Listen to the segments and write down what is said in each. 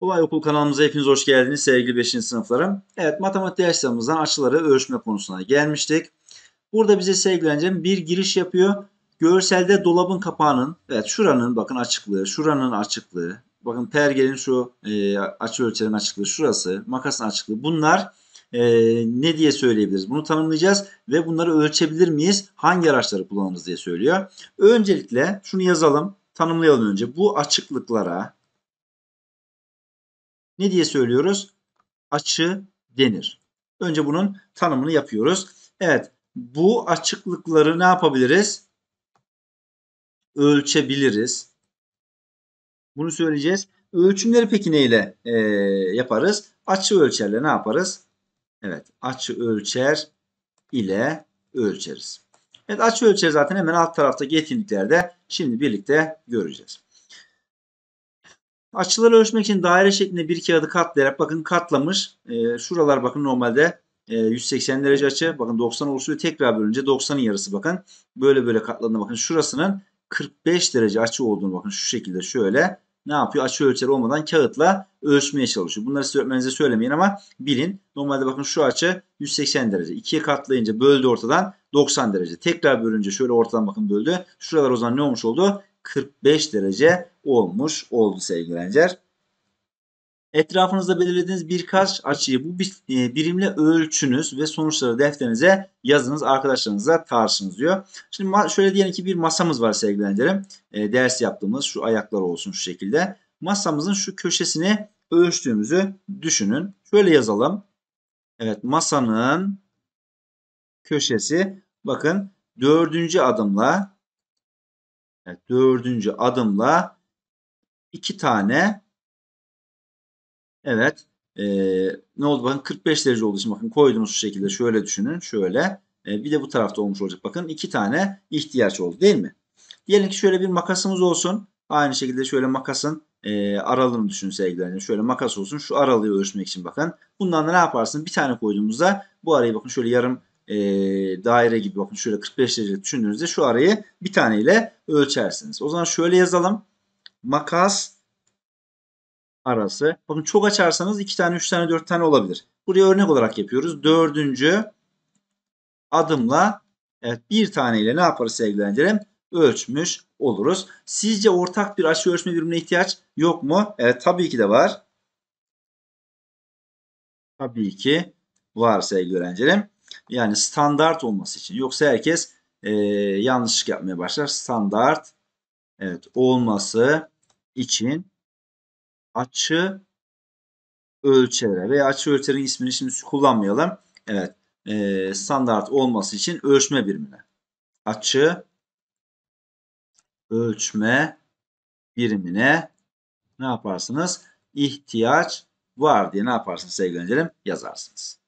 Kolay Okul kanalımıza hepiniz hoş geldiniz sevgili 5. sınıflarım. Evet matematik derslerimizden açıları ölçme konusuna gelmiştik. Burada bize sevgilencem bir giriş yapıyor. Görselde dolabın kapağının, evet şuranın bakın açıklığı, şuranın açıklığı, bakın pergelin şu e, açı ölçerin açıklığı, şurası, makasın açıklığı bunlar e, ne diye söyleyebiliriz? Bunu tanımlayacağız ve bunları ölçebilir miyiz? Hangi araçları kullanırız diye söylüyor. Öncelikle şunu yazalım tanımlayalım önce. Bu açıklıklara ne diye söylüyoruz? Açı denir. Önce bunun tanımını yapıyoruz. Evet bu açıklıkları ne yapabiliriz? Ölçebiliriz. Bunu söyleyeceğiz. Ölçümleri peki neyle e, yaparız? Açı ölçerle ne yaparız? Evet açı ölçer ile ölçeriz. Evet açı ölçeği zaten hemen alt taraftaki etkinliklerde şimdi birlikte göreceğiz. Açıları ölçmek için daire şeklinde bir kağıdı katlayarak bakın katlamış. E, şuralar bakın normalde e, 180 derece açı. Bakın 90 oluşuyor. Tekrar bölünce 90'ın yarısı bakın. Böyle böyle katlandı bakın şurasının 45 derece açı olduğunu bakın şu şekilde şöyle ne yapıyor? Açı ölçer olmadan kağıtla ölçmeye çalışıyor. Bunları size öğretmenize söylemeyin ama bilin. Normalde bakın şu açı 180 derece. İkiye katlayınca böldü ortadan 90 derece. Tekrar bölünce şöyle ortadan bakın böldü. Şuralar o zaman ne olmuş oldu? 45 derece olmuş oldu sevgili öğrenciler. Etrafınızda belirlediğiniz birkaç açıyı bu e, birimle ölçünüz ve sonuçları defterinize yazınız. Arkadaşlarınızla tartışınız diyor. Şimdi şöyle diyelim ki bir masamız var sevgili öğrencilerim. E, ders yaptığımız şu ayaklar olsun şu şekilde. Masamızın şu köşesini ölçtüğümüzü düşünün. Şöyle yazalım. Evet masanın köşesi bakın dördüncü adımla evet, dördüncü adımla iki tane Evet. E, ne oldu? Bakın 45 derece olduğu için bakın koydunuz şu şekilde şöyle düşünün. Şöyle. E, bir de bu tarafta olmuş olacak. Bakın iki tane ihtiyaç oldu değil mi? Diyelim ki şöyle bir makasımız olsun. Aynı şekilde şöyle makasın e, aralığını düşünün sevgilerim. Şöyle makas olsun. Şu aralığı ölçmek için bakın. Bundan da ne yaparsın? Bir tane koyduğumuzda bu arayı bakın şöyle yarım e, daire gibi bakın şöyle 45 derece düşündüğünüzde şu arayı bir tane ile ölçersiniz. O zaman şöyle yazalım. Makas arası. Bakın çok açarsanız 2 tane, 3 tane, 4 tane olabilir. Buraya örnek olarak yapıyoruz. Dördüncü adımla evet, bir ile ne yaparız sevgilendirim? Ölçmüş oluruz. Sizce ortak bir açı ölçme birimine ihtiyaç yok mu? Evet tabii ki de var. Tabii ki var sevgili öğrencilerim. Yani standart olması için. Yoksa herkes e, yanlışlık yapmaya başlar. Standart evet olması için açı ölçere veya açı ölçerin ismini şimdi kullanmayalım. Evet e, standart olması için ölçme birimine. Açı ölçme birimine ne yaparsınız? İhtiyaç var diye ne yaparsınız sevgili öğrencilerim? Yazarsınız.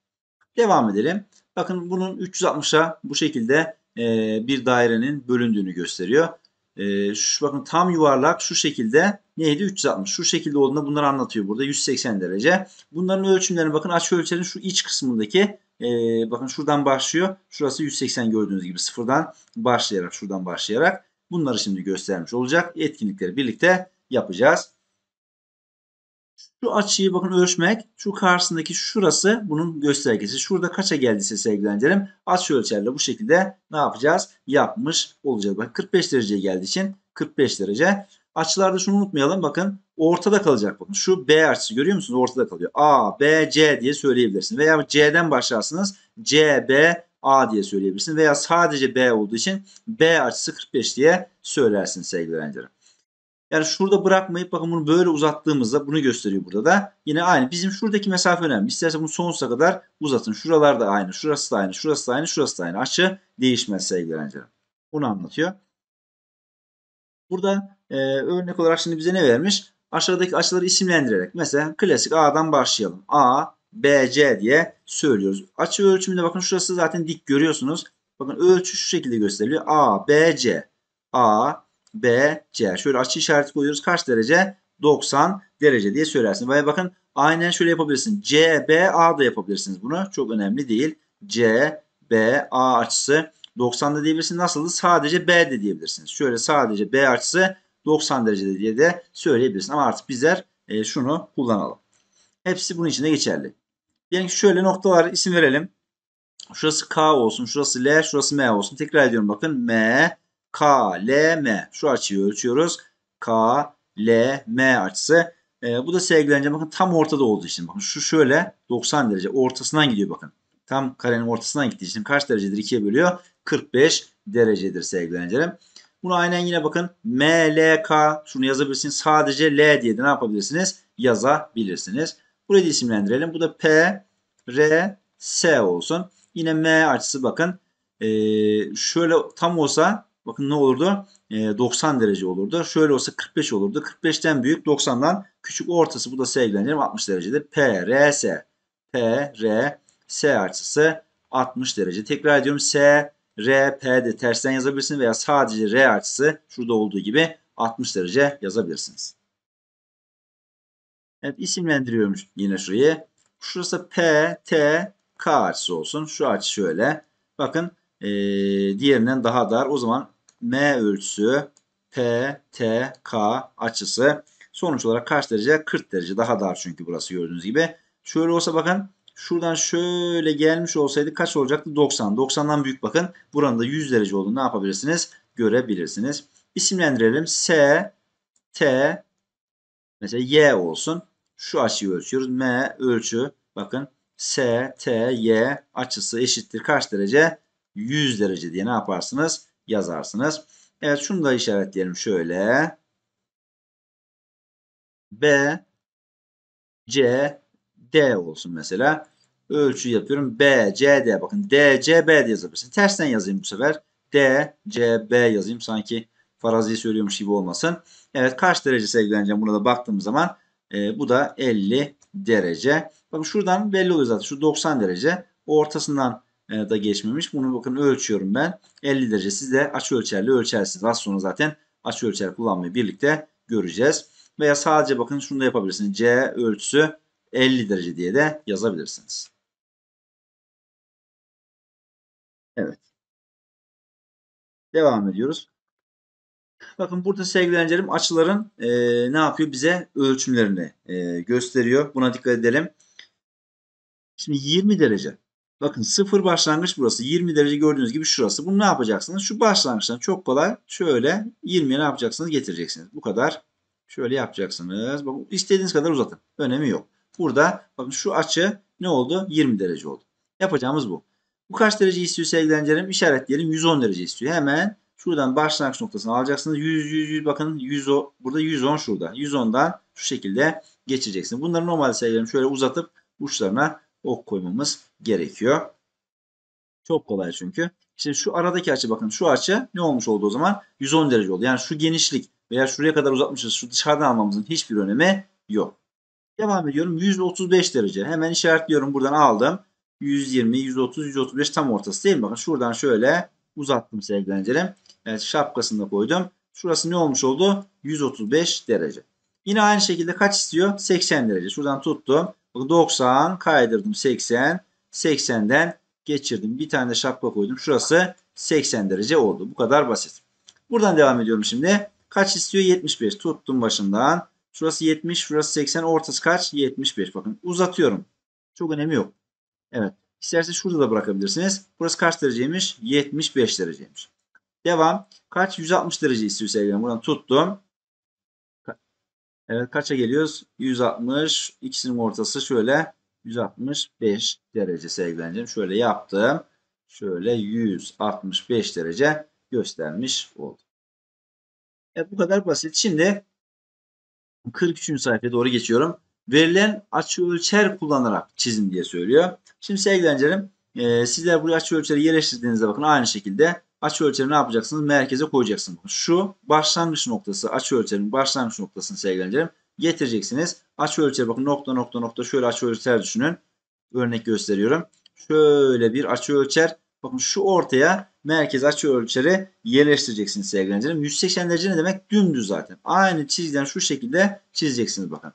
Devam edelim. Bakın bunun 360'a bu şekilde e, bir dairenin bölündüğünü gösteriyor. E, şu, bakın tam yuvarlak şu şekilde neydi? 360. Şu şekilde olduğunda bunları anlatıyor burada. 180 derece. Bunların ölçümlerini bakın açı ölçülerin şu iç kısmındaki e, bakın şuradan başlıyor. Şurası 180 gördüğünüz gibi sıfırdan başlayarak şuradan başlayarak bunları şimdi göstermiş olacak. Etkinlikleri birlikte yapacağız. Şu açıyı bakın ölçmek. Şu karşısındaki şurası bunun göstergesi. Şurada kaça geldiyse sevgilendirim. Açı ölçerle bu şekilde ne yapacağız? Yapmış olacağız. Bak 45 dereceye geldiği için 45 derece. Açılarda şunu unutmayalım. Bakın ortada kalacak bakın. Şu B açısı görüyor musunuz? Ortada kalıyor. A, B, C diye söyleyebilirsiniz. Veya C'den başlarsınız. C, B, A diye söyleyebilirsiniz. Veya sadece B olduğu için B açısı 45 diye söylersin sevgili öğrencilerim. Yani şurada bırakmayıp bakın bunu böyle uzattığımızda bunu gösteriyor burada da. Yine aynı. Bizim şuradaki mesafe önemli. İsterse bunu sonsuza kadar uzatın. Şuralar da aynı. Şurası da aynı. Şurası da aynı. Şurası da aynı. Açı değişmez sevgili öğrencilerim. Bunu anlatıyor. Burada e, örnek olarak şimdi bize ne vermiş? Aşağıdaki açıları isimlendirerek. Mesela klasik A'dan başlayalım. A, B, C diye söylüyoruz. Açı ölçümünde bakın şurası zaten dik görüyorsunuz. Bakın ölçü şu şekilde gösteriliyor. A, B, C. A, B, C. Şöyle açı işareti koyuyoruz. Kaç derece? 90 derece diye söylersiniz. Veya bakın aynen şöyle yapabilirsiniz. CBA da yapabilirsiniz bunu. Çok önemli değil. CBA açısı 90 da diyebilirsiniz. Nasıldı? Sadece B de diyebilirsiniz. Şöyle sadece B açısı 90 derecede diye de söyleyebilirsiniz. Ama artık bizler e, şunu kullanalım. Hepsi bunun içinde geçerli. Diyelim ki şöyle noktalar isim verelim. Şurası K olsun, şurası L, şurası M olsun. Tekrar ediyorum bakın. M, KLM. Şu açıyı ölçüyoruz. KLM açısı. E, bu da sevgilence bakın tam ortada olduğu için. Bakın şu şöyle 90 derece ortasından gidiyor bakın. Tam karenin ortasından gittiği için kaç derecedir 2'ye bölüyor? 45 derecedir sevgilencilerim. Bunu aynen yine bakın MLK şunu yazabilirsiniz. Sadece L diye de ne yapabilirsiniz? Yazabilirsiniz. Burayı da isimlendirelim. Bu da P, R, S olsun. Yine M açısı bakın. Ee, şöyle tam olsa Bakın ne olurdu? E, ee, 90 derece olurdu. Şöyle olsa 45 olurdu. 45'ten büyük 90'dan küçük ortası bu da S 60 derecedir. P, R, S. P, R, S açısı 60 derece. Tekrar ediyorum S, R, P de tersten yazabilirsin veya sadece R açısı şurada olduğu gibi 60 derece yazabilirsiniz. Evet isimlendiriyorum yine şurayı. Şurası P, T, K açısı olsun. Şu açı şöyle. Bakın e, diğerinden daha dar. O zaman M ölçüsü P, T, K açısı sonuç olarak kaç derece? 40 derece. Daha dar çünkü burası gördüğünüz gibi. Şöyle olsa bakın şuradan şöyle gelmiş olsaydı kaç olacaktı? 90. 90'dan büyük bakın. Buranın da 100 derece olduğunu ne yapabilirsiniz? Görebilirsiniz. İsimlendirelim. S, T, mesela Y olsun. Şu açıyı ölçüyoruz. M ölçü bakın S, T, Y açısı eşittir kaç derece? 100 derece diye ne yaparsınız? Yazarsınız. Evet şunu da işaretleyelim şöyle. B, C, D olsun mesela. Ölçü yapıyorum. B, C, D. Bakın D, C, B diye yazabilirsin. Tersten yazayım bu sefer. D, C, B yazayım. Sanki farazi söylüyormuş gibi olmasın. Evet kaç derece sevgileneceğim buna da baktığım zaman e, bu da 50 derece. Bakın şuradan belli oluyor zaten. Şu 90 derece. Ortasından e, da geçmemiş. Bunu bakın ölçüyorum ben. 50 derece siz de açı ölçerli ölçersiniz. Az sonra zaten açı ölçer kullanmayı birlikte göreceğiz. Veya sadece bakın şunu da yapabilirsiniz. C ölçüsü 50 derece diye de yazabilirsiniz. Evet. Devam ediyoruz. Bakın burada sevgili öğrencilerim açıların e, ne yapıyor? Bize ölçümlerini e, gösteriyor. Buna dikkat edelim. Şimdi 20 derece. Bakın sıfır başlangıç burası. 20 derece gördüğünüz gibi şurası. Bunu ne yapacaksınız? Şu başlangıçtan çok kolay şöyle 20'ye ne yapacaksınız? Getireceksiniz. Bu kadar şöyle yapacaksınız. Bakın istediğiniz kadar uzatın. Önemi yok. Burada bakın şu açı ne oldu? 20 derece oldu. Yapacağımız bu. Bu kaç derece istiyor sevgili öğrencilerim? İşaretleyelim 110 derece istiyor. Hemen şuradan başlangıç noktasını alacaksınız. 100, 100, 100 bakın 100, burada 110 şurada. 110'dan şu şekilde geçeceksiniz. Bunları normal sevgilerim şöyle uzatıp uçlarına ok koymamız gerekiyor. Çok kolay çünkü. Şimdi şu aradaki açı bakın şu açı ne olmuş oldu o zaman? 110 derece oldu. Yani şu genişlik veya şuraya kadar uzatmışız şu dışarıdan almamızın hiçbir önemi yok. Devam ediyorum 135 derece. Hemen işaretliyorum buradan aldım. 120, 130, 135 tam ortası değil mi? Bakın şuradan şöyle uzattım sevgilencerim. Evet şapkasını da koydum. Şurası ne olmuş oldu? 135 derece. Yine aynı şekilde kaç istiyor? 80 derece. Şuradan tuttum. 90 kaydırdım 80. 80'den geçirdim. Bir tane de şapka koydum. Şurası 80 derece oldu. Bu kadar basit. Buradan devam ediyorum şimdi. Kaç istiyor? 75 Tuttum başından. Şurası 70, şurası 80. Ortası kaç? 75. Bakın uzatıyorum. Çok önemi yok. Evet. İsterseniz şurada da bırakabilirsiniz. Burası kaç dereceymiş? 75 dereceymiş. Devam. Kaç? 160 derece istiyor sevgilim. Buradan tuttum. Evet kaça geliyoruz? 160. ikisinin ortası şöyle 165 derece sevgilencim. Şöyle yaptım. Şöyle 165 derece göstermiş oldu. Evet bu kadar basit. Şimdi 43. sayfaya doğru geçiyorum. Verilen açı ölçer kullanarak çizin diye söylüyor. Şimdi sevgilencilerim e, sizler buraya açı ölçeri yerleştirdiğinizde bakın aynı şekilde Açı ölçeri ne yapacaksınız? Merkeze koyacaksınız. Şu başlangıç noktası, açı ölçerinin başlangıç noktasını sevgilencilerim getireceksiniz. Açı ölçeri bakın nokta nokta nokta şöyle açı ölçer düşünün. Örnek gösteriyorum. Şöyle bir açı ölçer. Bakın şu ortaya merkez açı ölçeri yerleştireceksiniz sevgilencilerim. 180 derece ne demek? Dümdüz zaten. Aynı çizgiden şu şekilde çizeceksiniz bakın.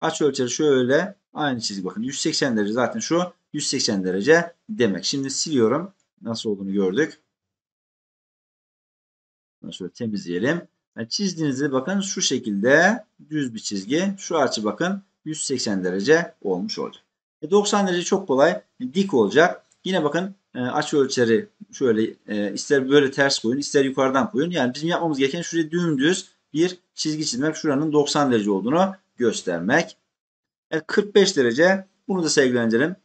Açı ölçeri şöyle aynı çizgi bakın. 180 derece zaten şu 180 derece demek. Şimdi siliyorum. Nasıl olduğunu gördük. Bunu şöyle temizleyelim. Yani çizdiğinizde bakın şu şekilde düz bir çizgi. Şu açı bakın 180 derece olmuş olacak. E 90 derece çok kolay dik olacak. Yine bakın e, açı ölçeri şöyle e, ister böyle ters koyun ister yukarıdan koyun. Yani bizim yapmamız gereken şuraya dümdüz bir çizgi çizmek. Şuranın 90 derece olduğunu göstermek. E, 45 derece bunu da sevgilendirelim.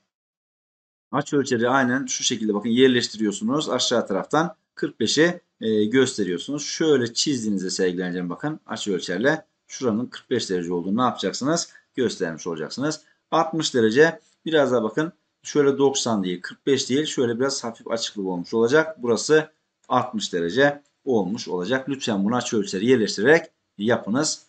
Açı ölçeri aynen şu şekilde bakın yerleştiriyorsunuz aşağı taraftan 45'i e, gösteriyorsunuz. Şöyle çizdiğinizde sevgili bakın açı ölçerle şuranın 45 derece olduğunu ne yapacaksınız? Göstermiş olacaksınız. 60 derece biraz daha bakın şöyle 90 değil 45 değil şöyle biraz hafif açıklık olmuş olacak. Burası 60 derece olmuş olacak. Lütfen bunu açı ölçeri yerleştirerek yapınız.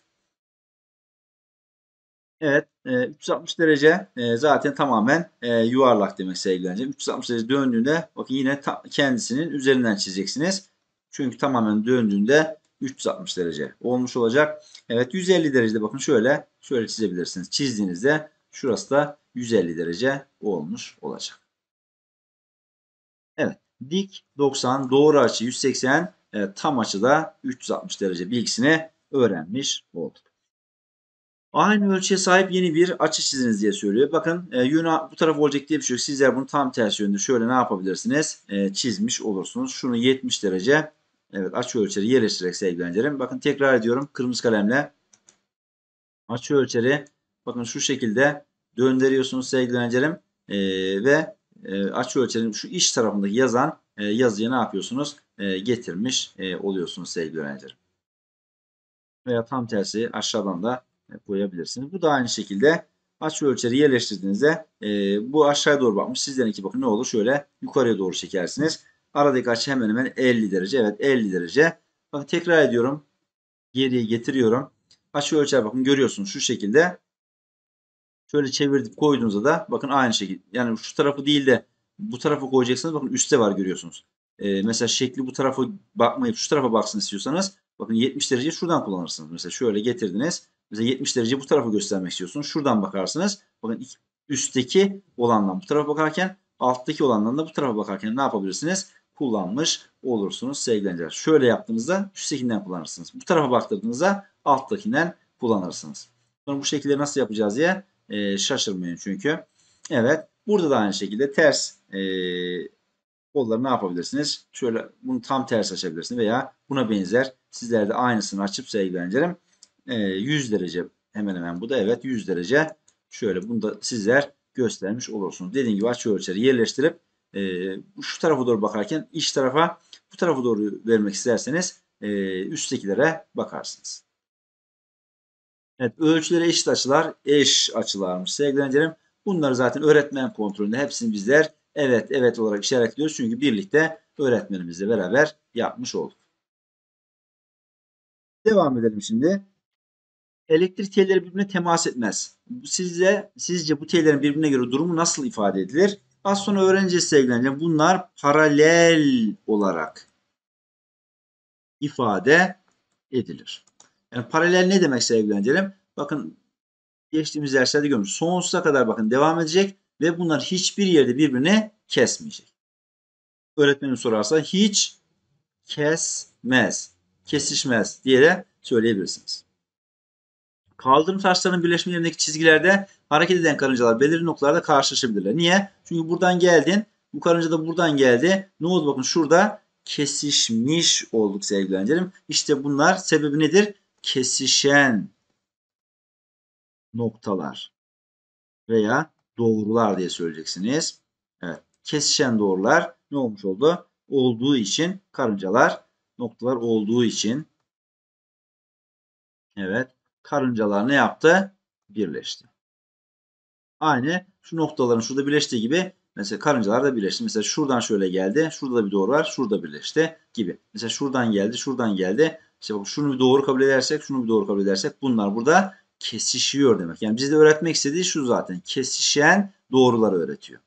Evet 360 e, derece e, zaten tamamen e, yuvarlak demek sevgili öğrencilerim. 360 derece döndüğünde bakın yine kendisinin üzerinden çizeceksiniz. Çünkü tamamen döndüğünde 360 derece olmuş olacak. Evet 150 derecede bakın şöyle şöyle çizebilirsiniz. Çizdiğinizde şurası da 150 derece olmuş olacak. Evet dik 90 doğru açı 180 e, tam da 360 derece bilgisini öğrenmiş olduk. Aynı ölçüye sahip yeni bir açı çiziniz diye söylüyor. Bakın e, yön bu taraf olacak diye bir şey yok. Sizler bunu tam tersi yönde şöyle ne yapabilirsiniz? E, çizmiş olursunuz. Şunu 70 derece Evet açı ölçeri yerleştirerek sevgilendirelim. Bakın tekrar ediyorum kırmızı kalemle. Açı ölçeri bakın şu şekilde döndürüyorsunuz sevgilendirelim. E, ee, ve e, açı ölçerinin şu iç tarafındaki yazan e, yazıya ne yapıyorsunuz? E, getirmiş e, oluyorsunuz sevgili öğrencilerim. Veya tam tersi aşağıdan da koyabilirsiniz. Bu da aynı şekilde açı ölçeri yerleştirdiğinizde e, bu aşağıya doğru bakmış. Sizlerinki bakın ne olur? Şöyle yukarıya doğru çekersiniz. Aradaki açı hemen hemen 50 derece. Evet 50 derece. Bakın tekrar ediyorum. Geriye getiriyorum. Açı ölçer bakın görüyorsunuz şu şekilde. Şöyle çevirip koyduğunuzda da bakın aynı şekilde. Yani şu tarafı değil de bu tarafı koyacaksınız. Bakın üstte var görüyorsunuz. Ee, mesela şekli bu tarafa bakmayıp şu tarafa baksın istiyorsanız bakın 70 derece şuradan kullanırsınız. Mesela şöyle getirdiniz. Mesela 70 derece bu tarafı göstermek istiyorsunuz. Şuradan bakarsınız. Bakın üstteki olandan bu tarafa bakarken alttaki olandan da bu tarafa bakarken ne yapabilirsiniz? Kullanmış olursunuz sevgili Şöyle yaptığınızda üsttekinden kullanırsınız. Bu tarafa baktırdığınızda alttakinden kullanırsınız. Sonra bu şekilde nasıl yapacağız diye e, şaşırmayın çünkü. Evet burada da aynı şekilde ters e, kolları ne yapabilirsiniz? Şöyle bunu tam ters açabilirsiniz veya buna benzer sizler de aynısını açıp sevgili e, 100 derece hemen hemen bu da evet 100 derece şöyle bunu da sizler göstermiş olursunuz. Dediğim gibi açı ölçeri yerleştirip e, şu tarafa doğru bakarken iç tarafa bu tarafa doğru vermek isterseniz e, üsttekilere bakarsınız. Evet ölçülere eşit açılar eş açılarmış sevgili Bunları zaten öğretmen kontrolünde hepsini bizler evet evet olarak işaretliyoruz. Çünkü birlikte öğretmenimizle beraber yapmış olduk. Devam edelim şimdi elektrik telleri birbirine temas etmez. Sizce, sizce bu tellerin birbirine göre durumu nasıl ifade edilir? Az sonra öğreneceğiz sevgilenler. Bunlar paralel olarak ifade edilir. Yani paralel ne demek sevgilenlerim? Bakın geçtiğimiz derslerde görmüş. Sonsuza kadar bakın devam edecek ve bunlar hiçbir yerde birbirine kesmeyecek. Öğretmenim sorarsa hiç kesmez, kesişmez diye de söyleyebilirsiniz. Kaldırım taşlarının birleşme yerindeki çizgilerde hareket eden karıncalar belirli noktalarda karşılaşabilirler. Niye? Çünkü buradan geldin. Bu karınca da buradan geldi. Ne oldu bakın şurada kesişmiş olduk sevgili öğrencilerim. İşte bunlar sebebi nedir? Kesişen noktalar veya doğrular diye söyleyeceksiniz. Evet. Kesişen doğrular ne olmuş oldu? Olduğu için karıncalar noktalar olduğu için evet karıncalar ne yaptı? Birleşti. Aynı şu noktaların şurada birleştiği gibi mesela karıncalar da birleşti. Mesela şuradan şöyle geldi. Şurada da bir doğru var. Şurada birleşti gibi. Mesela şuradan geldi. Şuradan geldi. İşte bak şunu bir doğru kabul edersek, şunu bir doğru kabul edersek bunlar burada kesişiyor demek. Yani de öğretmek istediği şu zaten. Kesişen doğruları öğretiyor.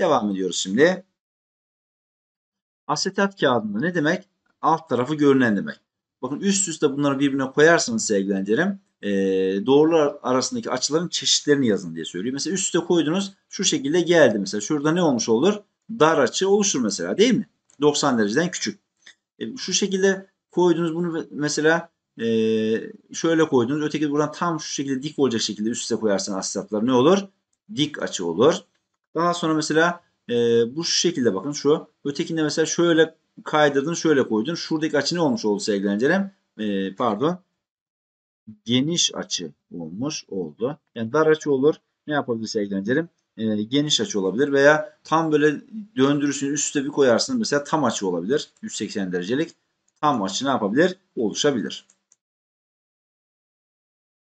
Devam ediyoruz şimdi. Asetat kağıdında ne demek? Alt tarafı görünen demek. Bakın üst üste bunları birbirine koyarsanız sevgili e, doğrular arasındaki açıların çeşitlerini yazın diye söylüyor. Mesela üst üste koydunuz şu şekilde geldi mesela. Şurada ne olmuş olur? Dar açı oluşur mesela değil mi? 90 dereceden küçük. E, şu şekilde koydunuz bunu mesela e, şöyle koydunuz. Öteki buradan tam şu şekilde dik olacak şekilde üst üste koyarsanız asitatlar ne olur? Dik açı olur. Daha sonra mesela e, bu şu şekilde bakın şu. Ötekinde mesela şöyle kaydırdın şöyle koydun. Şuradaki açı ne olmuş oldu sevgili öğrencilerim? Ee, pardon. Geniş açı olmuş oldu. Yani dar açı olur. Ne yapabilir sevgili öğrencilerim? Ee, geniş açı olabilir veya tam böyle döndürürsün üstte bir koyarsın. Mesela tam açı olabilir. 180 derecelik tam açı ne yapabilir? Oluşabilir.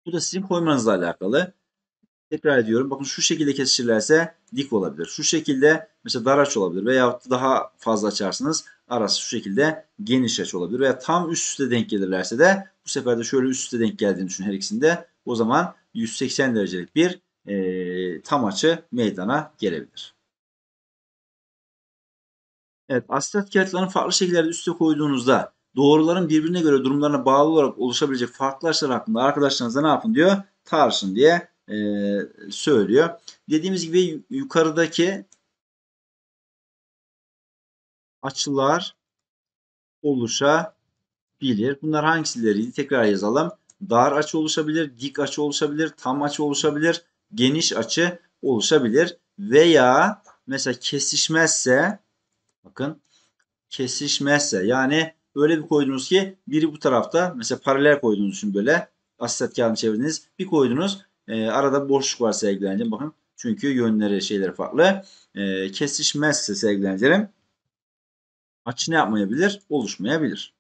Bu da sizin koymanızla alakalı. Tekrar ediyorum. Bakın şu şekilde kesişirlerse dik olabilir. Şu şekilde mesela dar aç olabilir veyahut daha fazla açarsınız arası şu şekilde geniş açı olabilir. Veya tam üst üste denk gelirlerse de bu sefer de şöyle üst üste denk geldiğini düşünün her ikisinde. O zaman 180 derecelik bir e, tam açı meydana gelebilir. Evet, asitrat kağıtlarını farklı şekillerde üste koyduğunuzda doğruların birbirine göre durumlarına bağlı olarak oluşabilecek farklı açılar hakkında arkadaşlarınıza ne yapın diyor? Tartışın diye e, söylüyor. Dediğimiz gibi yukarıdaki açılar oluşabilir. Bunlar hangisileriydi? Tekrar yazalım. Dar açı oluşabilir, dik açı oluşabilir, tam açı oluşabilir, geniş açı oluşabilir. Veya mesela kesişmezse bakın kesişmezse yani öyle bir koydunuz ki biri bu tarafta mesela paralel koydunuz için böyle aset kağıdını çevirdiniz. Bir koydunuz e, arada bir boşluk var sevgili Bakın çünkü yönleri şeyleri farklı. E, kesişmezse sevgili açı ne yapmayabilir? Oluşmayabilir.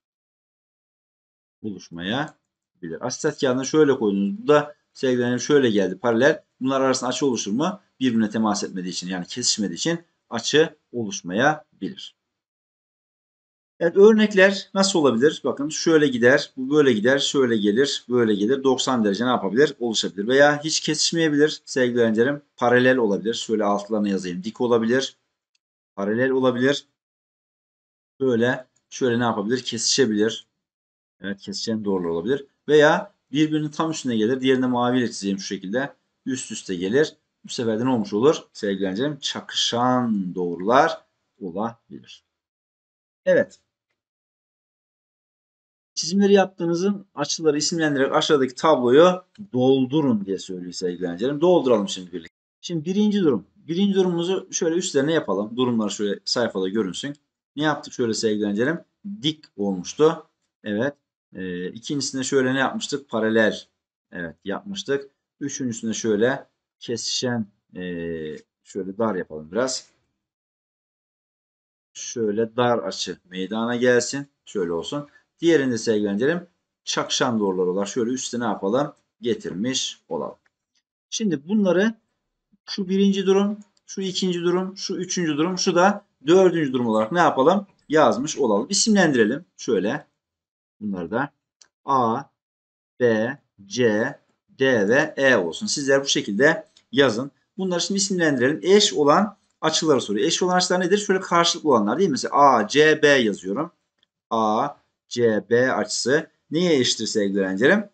Oluşmayabilir. Asitat kağıdına şöyle koydunuz. Bu da sevgilerim şöyle geldi. Paralel. Bunlar arasında açı oluşur mu? Birbirine temas etmediği için yani kesişmediği için açı oluşmayabilir. Evet örnekler nasıl olabilir? Bakın şöyle gider, bu böyle gider, şöyle gelir, böyle gelir. 90 derece ne yapabilir? Oluşabilir. Veya hiç kesişmeyebilir sevgili öğrencilerim. Paralel olabilir. Şöyle altlarına yazayım. Dik olabilir. Paralel olabilir böyle şöyle ne yapabilir? Kesişebilir. Evet kesişen doğru olabilir. Veya birbirinin tam üstüne gelir. Diğerine maviyle çizeyim şu şekilde. Üst üste gelir. Bu sefer de ne olmuş olur? Sevgilencilerim çakışan doğrular olabilir. Evet. Çizimleri yaptığınızın açıları isimlendirerek aşağıdaki tabloyu doldurun diye söylüyor sevgilencilerim. Dolduralım şimdi birlikte. Şimdi birinci durum. Birinci durumumuzu şöyle üstlerine yapalım. Durumlar şöyle sayfada görünsün ne yaptık şöyle sevgili öğrencilerim? Dik olmuştu. Evet. E, ikincisinde şöyle ne yapmıştık? Paralel. Evet yapmıştık. Üçüncüsünde şöyle kesişen e, şöyle dar yapalım biraz. Şöyle dar açı meydana gelsin. Şöyle olsun. Diğerinde sevgili öğrencilerim çakşan doğruları olar. Şöyle üstüne ne yapalım? Getirmiş olalım. Şimdi bunları şu birinci durum, şu ikinci durum, şu üçüncü durum, şu da dördüncü durum olarak ne yapalım? Yazmış olalım. İsimlendirelim. Şöyle bunları da A, B, C, D ve E olsun. Sizler bu şekilde yazın. Bunları şimdi isimlendirelim. Eş olan açıları soruyor. Eş olan açılar nedir? Şöyle karşılıklı olanlar değil mi? Mesela A, C, B yazıyorum. A, C, B açısı neye eşittir sevgili öğrencilerim?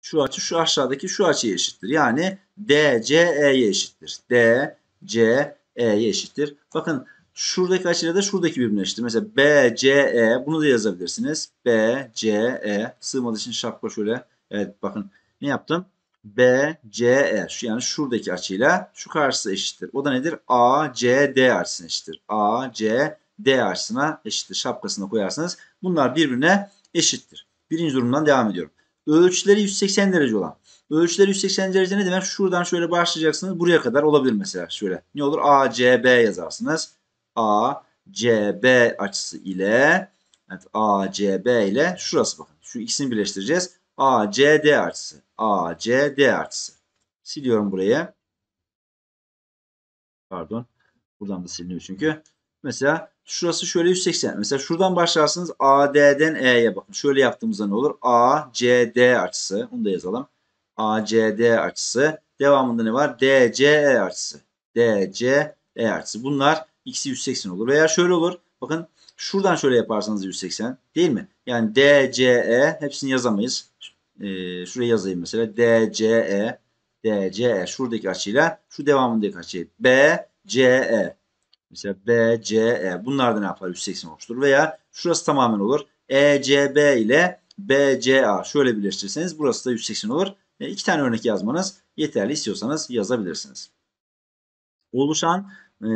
Şu açı şu aşağıdaki şu açıya eşittir. Yani D, C, E'ye eşittir. D, C, E'ye eşittir. Bakın şuradaki açıyla da şuradaki birbirine Mesela B, C, E bunu da yazabilirsiniz. B, C, E sığmadığı için şapka şöyle. Evet bakın ne yaptım? B, C, E. Şu, yani şuradaki açıyla şu karşısı eşittir. O da nedir? A, C, D açısına eşittir. A, C, D açısına eşittir. Şapkasına koyarsanız Bunlar birbirine eşittir. Birinci durumdan devam ediyorum. Ölçüleri 180 derece olan Ölçüler 180 derece ne demek? Şuradan şöyle başlayacaksınız. Buraya kadar olabilir mesela şöyle. Ne olur? A, C, B yazarsınız. A, C, B açısı ile evet, A, C, B ile şurası bakın. Şu ikisini birleştireceğiz. A, C, D açısı. A, C, D açısı. Siliyorum buraya. Pardon. Buradan da siliniyor çünkü. Mesela şurası şöyle 180. Mesela şuradan başlarsınız AD'den E'ye bakın. Şöyle yaptığımızda ne olur? A, C, D açısı. Onu da yazalım. ACD açısı. Devamında ne var? DCE açısı. DCE açısı. Bunlar ikisi 180 olur. Veya şöyle olur. Bakın şuradan şöyle yaparsanız 180 değil mi? Yani DCE hepsini yazamayız. Ee, şuraya yazayım mesela. DCE DCE şuradaki açıyla şu devamındaki açıyı BCE. Mesela BCE. Bunlar da ne yapar? 180 oluşturur. Veya şurası tamamen olur. ECB ile BCA şöyle birleştirirseniz burası da 180 olur. E, iki tane örnek yazmanız yeterli istiyorsanız yazabilirsiniz. Oluşan e,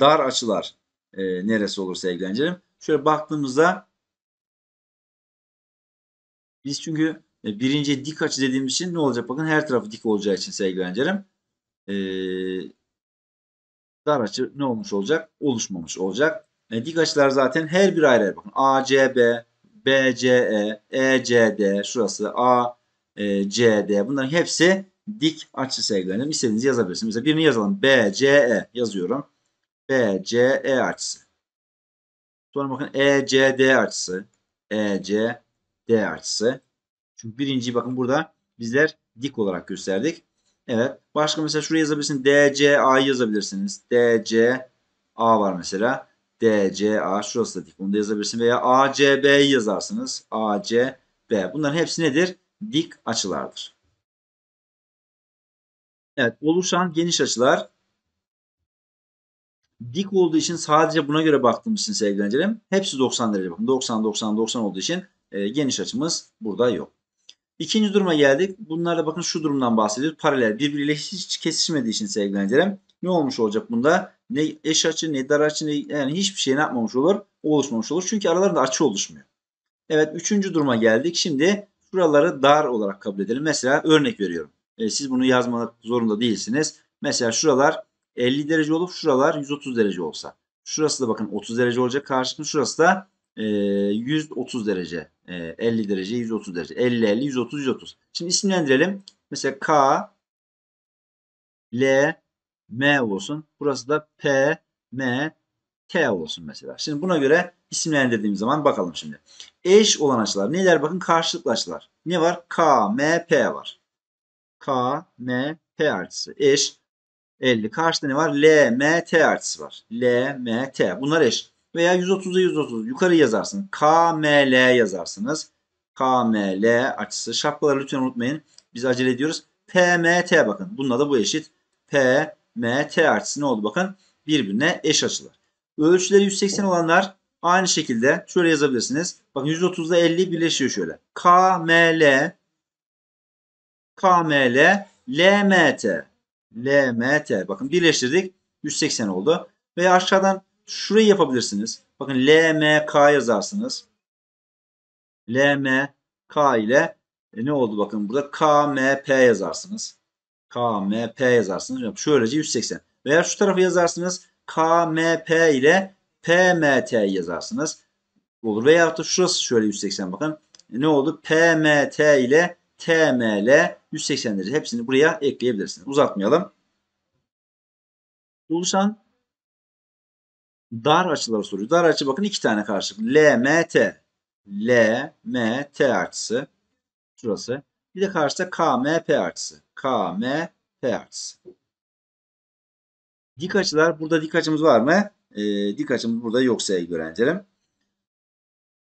dar açılar e, neresi olur sevgili öğrencilerim? Şöyle baktığımızda biz çünkü e, birinci dik açı dediğimiz için ne olacak? Bakın her tarafı dik olacağı için sevgili öğrencilerim. E, dar açı ne olmuş olacak? Oluşmamış olacak. E, dik açılar zaten her bir ayrı. Bakın A C C B B E E C D. şurası A, e, CD bunların hepsi dik açı segmentim. İstediğinizi yazabilirsiniz. Mesela birini yazalım. BCE yazıyorum. BCE açısı. Sonra bakın ECD açısı. ECD açısı. Çünkü birinciyi bakın burada bizler dik olarak gösterdik. Evet. Başka mesela şuraya yazabilirsiniz. DCA yazabilirsiniz. DCA var mesela. DCA şurası da dik. Bunu da yazabilirsiniz. Veya ACB yazarsınız. ACB. Bunların hepsi nedir? dik açılardır. Evet, oluşan geniş açılar dik olduğu için sadece buna göre baktığımız için sevgili öğrencilerim hepsi 90 derece bakın. 90 90 90 olduğu için e, geniş açımız burada yok. İkinci duruma geldik. Bunlarda bakın şu durumdan bahsediyoruz. Paralel birbiriyle hiç kesişmediği için sevgili öğrencilerim ne olmuş olacak bunda? Ne eş açı ne dar açı ne, yani hiçbir şey ne yapmamış olur? Oluşmamış olur. Çünkü aralarında açı oluşmuyor. Evet üçüncü duruma geldik. Şimdi Buraları dar olarak kabul edelim. Mesela örnek veriyorum. E, siz bunu yazmak zorunda değilsiniz. Mesela şuralar 50 derece olup şuralar 130 derece olsa. Şurası da bakın 30 derece olacak karşılıklı. Şurası da e, 130 derece. E, 50 derece 130 derece. 50 50 130 130. Şimdi isimlendirelim. Mesela K L M olsun. Burası da P M T olsun mesela. Şimdi buna göre isimlendirdiğim zaman bakalım şimdi. Eş olan açılar neler bakın karşılıklı açılar. Ne var? K, M, P var. K, M, P artısı eş 50. Karşıda ne var? L, M, T artısı var. L, M, T. Bunlar eş. Veya 130'a 130 yukarı yazarsın. K, M, L yazarsınız. K, M, L açısı. Şapkaları lütfen unutmayın. Biz acele ediyoruz. P, M, T bakın. Bununla da bu eşit. P, M, T artısı ne oldu bakın. Birbirine eş açılar. Ölçüleri 180 olanlar Aynı şekilde şöyle yazabilirsiniz. Bakın 130'da 50 birleşiyor şöyle. KML KML LMT LMT bakın birleştirdik 180 oldu. Veya aşağıdan şurayı yapabilirsiniz. Bakın LMK yazarsınız. LMK ile e ne oldu bakın burada KMP yazarsınız. KMP yazarsınız. Şöylece 180. Veya şu tarafı yazarsınız. KMP ile PMT yazarsınız. Olur. Veyahut da şurası şöyle 180 bakın. Ne oldu? PMT ile TML 180 derece. Hepsini buraya ekleyebilirsiniz. Uzatmayalım. Oluşan dar açıları soruyor. Dar açı bakın iki tane karşılık. LMT. LMT açısı. Şurası. Bir de karşıda KMP açısı. KMP açısı. Dik açılar. Burada dik açımız var mı? E, ee, dik açımız burada yok sevgili öğrencilerim.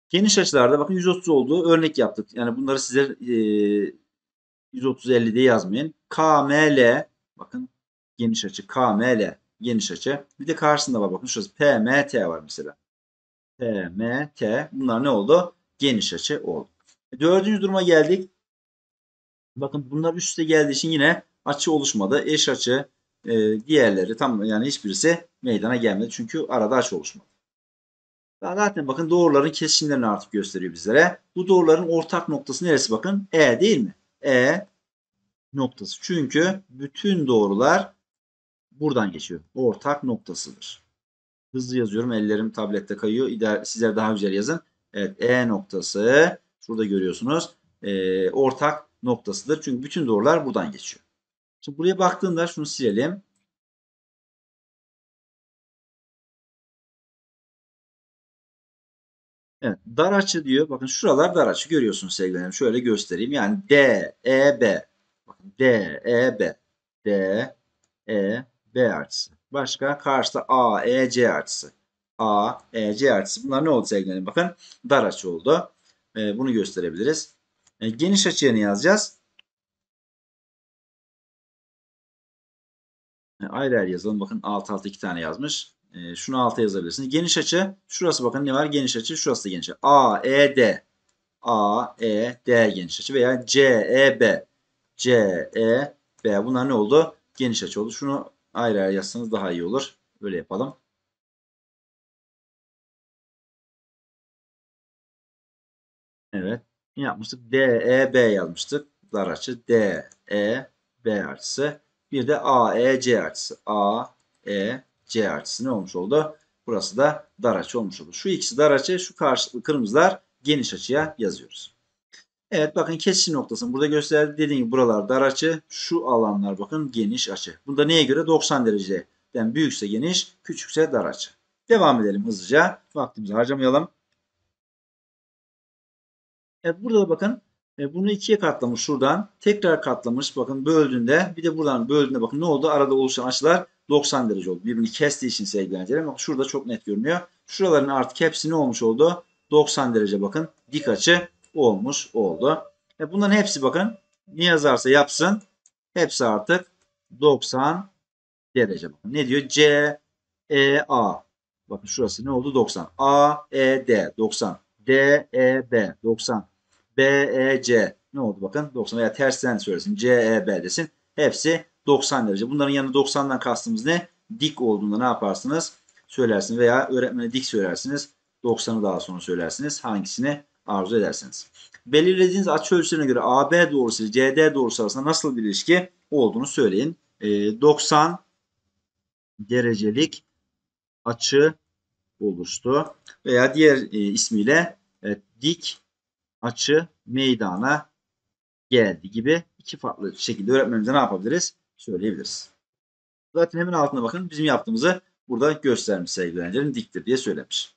Geniş açılarda bakın 130 olduğu örnek yaptık. Yani bunları size e, 130-50 diye yazmayın. KML bakın geniş açı KML geniş açı. Bir de karşısında var bakın şurası PMT var mesela. PMT bunlar ne oldu? Geniş açı oldu. E, dördüncü duruma geldik. Bakın bunlar üst üste geldiği için yine açı oluşmadı. Eş açı, e, diğerleri tam yani hiçbirisi meydana gelmedi. Çünkü arada açı oluşmadı. Daha zaten bakın doğruların kesişimlerini artık gösteriyor bizlere. Bu doğruların ortak noktası neresi bakın? E değil mi? E noktası. Çünkü bütün doğrular buradan geçiyor. Ortak noktasıdır. Hızlı yazıyorum. Ellerim tablette kayıyor. Sizler daha güzel yazın. Evet E noktası. Şurada görüyorsunuz. E, ortak noktasıdır. Çünkü bütün doğrular buradan geçiyor. Şimdi buraya baktığında şunu silelim. Evet, dar açı diyor. Bakın şuralar dar açı görüyorsunuz sevgilerim. Şöyle göstereyim. Yani D, E, B. Bakın D, E, B. D, E, B artısı. Başka karşıda A, E, C artısı. A, E, C artısı. Bunlar ne oldu sevgilerim? Bakın dar açı oldu. E, bunu gösterebiliriz. E, geniş açı ne yazacağız. E, ayrı ayrı yazalım. Bakın alt alta iki tane yazmış. E, şunu alta yazabilirsiniz. Geniş açı. Şurası bakın ne var? Geniş açı. Şurası da geniş açı. A, E, D. A, E, D geniş açı veya C, E, B. C, E, B. Bunlar ne oldu? Geniş açı oldu. Şunu ayrı ayrı yazsanız daha iyi olur. Böyle yapalım. Evet. Ne yapmıştık? D, E, B yazmıştık. Dar açı. D, E, B açısı. Bir de AEC açısı. AEC açısı ne olmuş oldu? Burası da dar açı olmuş oldu. Şu ikisi dar açı, şu karşılıklı kırmızılar geniş açıya yazıyoruz. Evet bakın kesişim noktasını burada gösterdi. Dediğim gibi buralar dar açı. Şu alanlar bakın geniş açı. Bunda neye göre? 90 dereceden büyükse geniş, küçükse dar açı. Devam edelim hızlıca. Vaktimizi harcamayalım. Evet burada da bakın e, bunu ikiye katlamış şuradan. Tekrar katlamış. Bakın böldüğünde bir de buradan böldüğünde bakın ne oldu? Arada oluşan açılar 90 derece oldu. Birbirini kestiği için sevgili Bak şurada çok net görünüyor. Şuraların artık hepsi ne olmuş oldu? 90 derece bakın. Dik açı olmuş oldu. E, bunların hepsi bakın ne yazarsa yapsın. Hepsi artık 90 derece. Bakın ne diyor? C, E, A. Bakın şurası ne oldu? 90. A, E, D. 90. D, E, B. 90. BEC ne oldu bakın 90 veya tersten söylesin CEB desin. Hepsi 90 derece. Bunların yanında 90'dan kastımız ne? Dik olduğunda ne yaparsınız? Söylersiniz veya öğretmene dik söylersiniz. 90'ı daha sonra söylersiniz. Hangisini arzu edersiniz. Belirlediğiniz açı ölçülerine göre AB doğrusu ile CD doğrusu arasında nasıl bir ilişki olduğunu söyleyin. E, ee, 90 derecelik açı oluştu. Veya diğer e, ismiyle e, dik açı meydana geldi gibi iki farklı şekilde öğretmenimize ne yapabiliriz? Söyleyebiliriz. Zaten hemen altına bakın bizim yaptığımızı burada göstermiş sevgili öğrencilerin diktir diye söylemiş.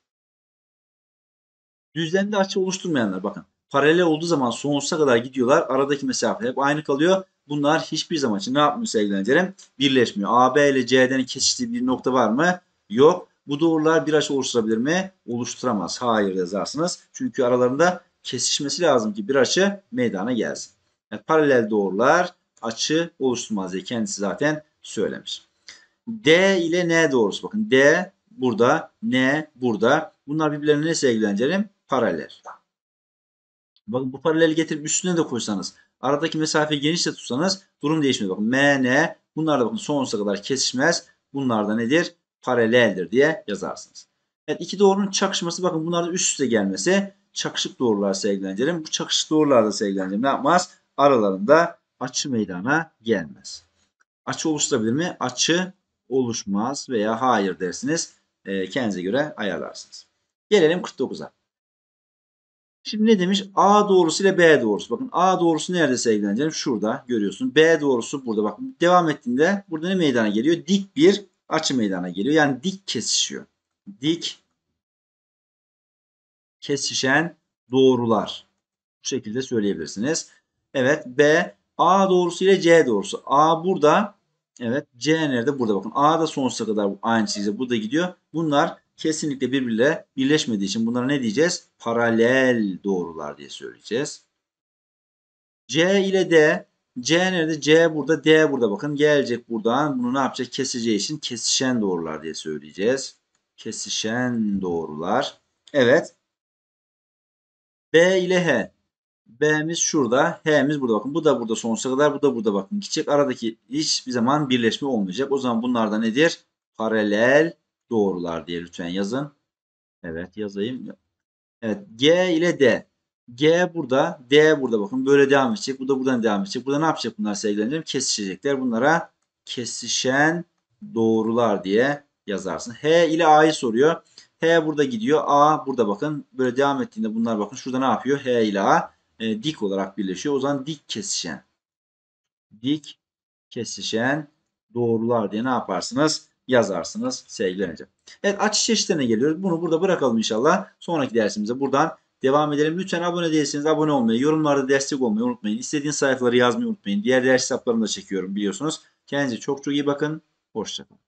Düzlemde açı oluşturmayanlar bakın. Paralel olduğu zaman sonsuza kadar gidiyorlar. Aradaki mesafe hep aynı kalıyor. Bunlar hiçbir zaman için ne yapmıyor sevgili öğrencilerim? Birleşmiyor. AB ile CD'nin kesiştiği bir nokta var mı? Yok. Bu doğrular bir açı oluşturabilir mi? Oluşturamaz. Hayır yazarsınız. Çünkü aralarında kesişmesi lazım ki bir açı meydana gelsin. Yani paralel doğrular açı oluşturmaz diye kendisi zaten söylemiş. D ile N doğrusu bakın. D burada, N burada. Bunlar birbirlerine ne sevgilencelim? Paralel. Bakın bu paraleli getirip üstüne de koysanız, aradaki mesafeyi geniş tutsanız durum değişmiyor. Bakın M, N bunlar da bakın sonsuza kadar kesişmez. Bunlar da nedir? Paraleldir diye yazarsınız. Evet iki doğrunun çakışması bakın bunlar üst üste gelmesi çakışık doğrular sevgili Bu çakışık doğrularda sevgili öğrencilerim ne yapmaz? Aralarında açı meydana gelmez. Açı oluşturabilir mi? Açı oluşmaz veya hayır dersiniz. E, kendinize göre ayarlarsınız. Gelelim 49'a. Şimdi ne demiş? A doğrusu ile B doğrusu. Bakın A doğrusu nerede sevgili Şurada görüyorsun. B doğrusu burada. Bak devam ettiğinde burada ne meydana geliyor? Dik bir açı meydana geliyor. Yani dik kesişiyor. Dik kesişen doğrular. Bu şekilde söyleyebilirsiniz. Evet B A doğrusu ile C doğrusu. A burada evet C nerede? Burada bakın. A da sonsuza kadar aynı çizgi burada gidiyor. Bunlar kesinlikle birbirle birleşmediği için bunlara ne diyeceğiz? Paralel doğrular diye söyleyeceğiz. C ile D. C nerede? C burada. D burada bakın. Gelecek buradan. Bunu ne yapacak? Keseceği için kesişen doğrular diye söyleyeceğiz. Kesişen doğrular. Evet. B ile H. B'miz şurada. H'miz burada. Bakın bu da burada sonsuza kadar. Bu da burada bakın. Gidecek. Aradaki hiçbir zaman birleşme olmayacak. O zaman bunlarda nedir? Paralel doğrular diye lütfen yazın. Evet yazayım. Evet G ile D. G burada. D burada bakın. Böyle devam edecek. Bu da buradan devam edecek. Burada ne yapacak bunlar sevgilerim? Kesişecekler. Bunlara kesişen doğrular diye yazarsın. H ile A'yı soruyor. H burada gidiyor. A burada bakın. Böyle devam ettiğinde bunlar bakın. Şurada ne yapıyor? H ile A e, dik olarak birleşiyor. O zaman dik kesişen. Dik kesişen doğrular diye ne yaparsınız? Yazarsınız sevgili öğrenciler. Evet açı çeşitlerine geliyoruz. Bunu burada bırakalım inşallah. Sonraki dersimize buradan devam edelim. Lütfen abone değilseniz abone olmayı, yorumlarda destek olmayı unutmayın. İstediğiniz sayfaları yazmayı unutmayın. Diğer ders hesaplarımı da çekiyorum biliyorsunuz. Kendinize çok çok iyi bakın. Hoşçakalın.